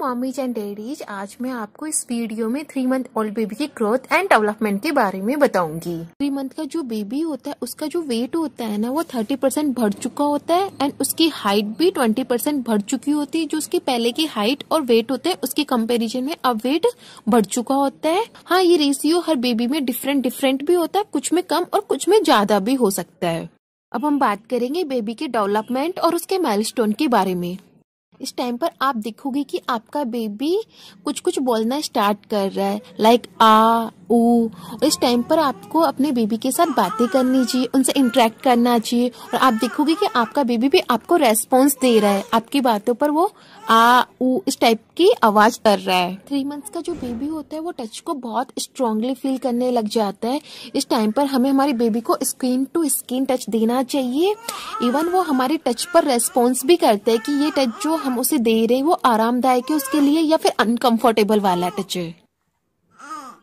mommies and डेडीज आज मैं आपको इस वीडियो में थ्री मंथ ओल्ड बेबी की ग्रोथ एंड डेवलपमेंट के बारे में बताऊंगी थ्री मंथ का जो बेबी होता है उसका जो वेट होता है ना वो थर्टी परसेंट बढ़ चुका होता है एंड उसकी हाइट भी ट्वेंटी परसेंट बढ़ चुकी होती है जो उसकी पहले की हाइट और वेट होते हैं उसके कम्पेरिजन में अब वेट बढ़ चुका होता है हाँ ये रेशियो हर बेबी में डिफरेंट डिफरेंट भी होता है कुछ में कम और कुछ में ज्यादा भी हो सकता है अब हम बात करेंगे बेबी के डेवलपमेंट और उसके माइलस्टोन के बारे में इस टाइम पर आप देखोगे कि आपका बेबी कुछ कुछ बोलना स्टार्ट कर रहा है लाइक आ ऊ इस टाइम पर आपको अपने बेबी के साथ बातें करनी चाहिए उनसे इंटरेक्ट करना चाहिए और आप देखोगे कि आपका बेबी भी आपको रेस्पॉन्स दे रहा है आपकी बातों पर वो आ ऊ इस टाइप की आवाज कर रहा है थ्री मंथ्स का जो बेबी होता है वो टच को बहुत स्ट्रांगली फील करने लग जाता है इस टाइम पर हमें हमारी बेबी को स्क्रीन टू स्क्रीन टच देना चाहिए इवन वो हमारे टच पर रेस्पॉन्स भी करता है कि ये टच जो हम उसे दे रहे वो आरामदायक है उसके लिए या फिर अनकंफर्टेबल वाला टीचर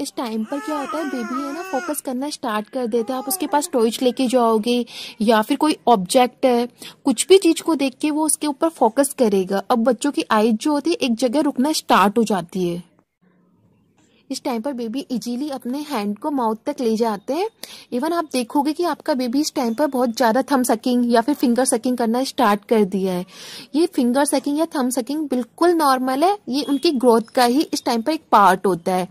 इस टाइम पर क्या होता है बेबी है ना फोकस करना स्टार्ट कर देता है आप उसके पास टॉयच लेके जाओगे या फिर कोई ऑब्जेक्ट है कुछ भी चीज को देख के वो उसके ऊपर फोकस करेगा अब बच्चों की आइज जो होती है एक जगह रुकना स्टार्ट हो जाती है इस टाइम पर बेबी इजीली अपने हैंड को माउथ तक ले जाते हैं इवन आप देखोगे कि आपका बेबी इस टाइम पर बहुत ज़्यादा थम सकिंग या फिर फिंगर सकिंग करना स्टार्ट कर दिया है ये फिंगर सकिंग या थम सकिंग बिल्कुल नॉर्मल है ये उनकी ग्रोथ का ही इस टाइम पर एक पार्ट होता है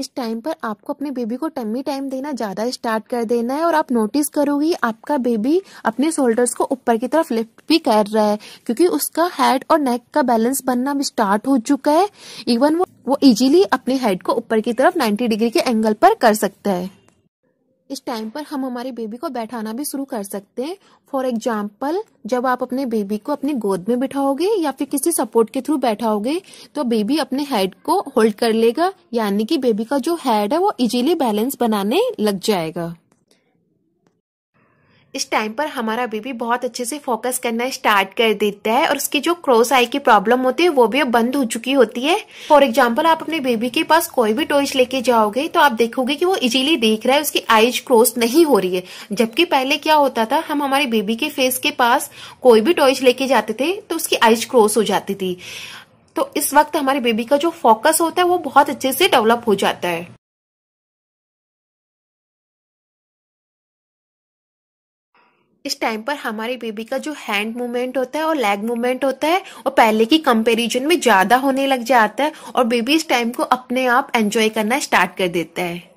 इस टाइम पर आपको अपने बेबी को टम्मी टाइम देना ज़्यादा स्टार्ट कर देना है और आप नोटिस करोगी आपका बेबी अपने शोल्डर्स को ऊपर की तरफ लिफ्ट भी कर रहा है क्योंकि उसका हेड और नेक का बैलेंस बनना भी स्टार्ट हो चुका है इवन वो वो इजीली अपने हेड को ऊपर की तरफ 90 डिग्री के एंगल पर कर सकता है इस टाइम पर हम हमारे बेबी को बैठाना भी शुरू कर सकते हैं फॉर एग्जाम्पल जब आप अपने बेबी को अपनी गोद में बिठाओगे या फिर किसी सपोर्ट के थ्रू बैठाओगे तो बेबी अपने हेड को होल्ड कर लेगा यानी कि बेबी का जो हेड है वो इजीली बैलेंस बनाने लग जाएगा इस टाइम पर हमारा बेबी बहुत अच्छे से फोकस करना स्टार्ट कर देता है और उसकी जो क्रॉस आई की प्रॉब्लम होती है वो भी अब बंद हो चुकी होती है फॉर एग्जाम्पल आप अपने बेबी के पास कोई भी टॉयज लेके जाओगे तो आप देखोगे कि वो इजीली देख रहा है उसकी आईज क्रॉस नहीं हो रही है जबकि पहले क्या होता था हम हमारे बेबी के फेस के पास कोई भी टॉयज लेके जाते थे तो उसकी आईज क्रॉस हो जाती थी तो इस वक्त हमारे बेबी का जो फोकस होता है वो बहुत अच्छे से डेवलप हो जाता है इस टाइम पर हमारे बेबी का जो हैंड मूवमेंट होता है और लेग मूवमेंट होता है वो पहले की कंपैरिजन में ज़्यादा होने लग जाता है और बेबी इस टाइम को अपने आप एंजॉय करना स्टार्ट कर देता है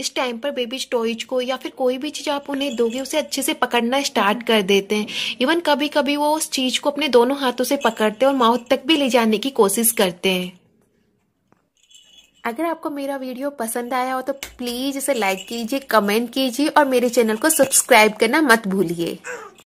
इस टाइम पर बेबी टॉयज को या फिर कोई भी चीज़ आप उन्हें दोगे उसे अच्छे से पकड़ना स्टार्ट कर देते हैं इवन कभी कभी वो उस चीज़ को अपने दोनों हाथों से पकड़ते हैं और माउथ तक भी ले जाने की कोशिश करते हैं अगर आपको मेरा वीडियो पसंद आया हो तो प्लीज़ इसे लाइक कीजिए कमेंट कीजिए और मेरे चैनल को सब्सक्राइब करना मत भूलिए